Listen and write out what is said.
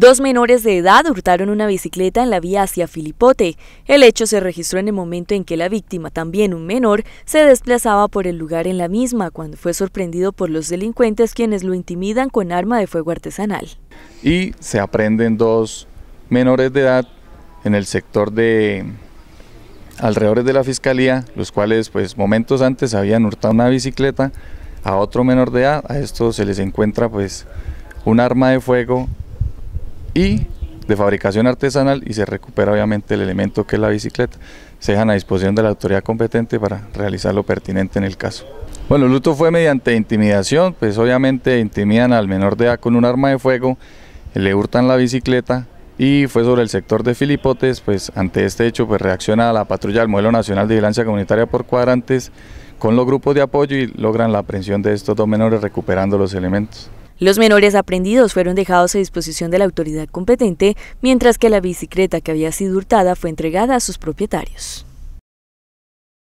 Dos menores de edad hurtaron una bicicleta en la vía hacia Filipote. El hecho se registró en el momento en que la víctima, también un menor, se desplazaba por el lugar en la misma cuando fue sorprendido por los delincuentes quienes lo intimidan con arma de fuego artesanal. Y se aprenden dos menores de edad en el sector de alrededores de la fiscalía, los cuales pues momentos antes habían hurtado una bicicleta a otro menor de edad. A esto se les encuentra pues un arma de fuego y de fabricación artesanal y se recupera obviamente el elemento que es la bicicleta. Se dejan a disposición de la autoridad competente para realizar lo pertinente en el caso. Bueno, el luto fue mediante intimidación, pues obviamente intimidan al menor de edad con un arma de fuego, le hurtan la bicicleta y fue sobre el sector de Filipotes, pues ante este hecho pues reacciona la patrulla del Modelo Nacional de Vigilancia Comunitaria por Cuadrantes con los grupos de apoyo y logran la aprehensión de estos dos menores recuperando los elementos. Los menores aprendidos fueron dejados a disposición de la autoridad competente, mientras que la bicicleta que había sido hurtada fue entregada a sus propietarios.